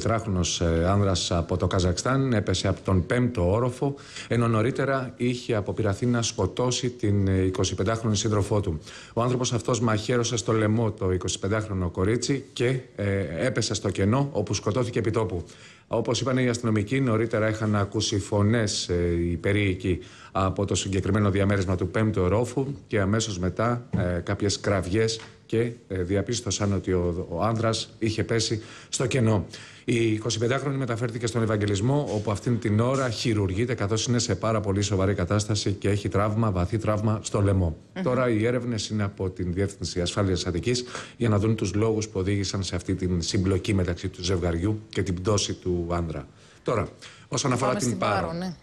Τετράχρονος ε, άνδρας από το Καζακστάν έπεσε από τον πέμπτο όροφο, ενώ νωρίτερα είχε αποπειραθεί να σκοτώσει την 25χρονη ε, σύντροφό του. Ο άνθρωπος αυτός μαχαίρωσε στο λαιμό το 25χρονο κορίτσι και ε, έπεσε στο κενό όπου σκοτώθηκε επί τόπου. Όπως είπαν οι αστυνομικοί, νωρίτερα είχαν ακούσει φωνές οι περίοικοι από το συγκεκριμένο διαμέρισμα του πέμπτου ορόφου και αμέσως μετά κάποιες κραυγές και ε, διαπίστωσαν ότι ο, ο είχε πέσει στο κενό. Η 25χρονη μεταφέρθηκε στον Ευαγγελισμό, όπου αυτήν την ώρα χειρουργείται, καθώς είναι σε πάρα πολύ σοβαρή κατάσταση και έχει τραύμα, βαθύ τραύμα στο λαιμο Τώρα οι έρευνες είναι από την Διεύθυνση Ασφάλειας Αττικής για να δουν τους λόγους που οδήγησαν σε αυτή την συμπλοκή μεταξύ του ζευγαριού και την πτώση του άνδρα. Τώρα, όσον αφορά την Πάρο. Ναι.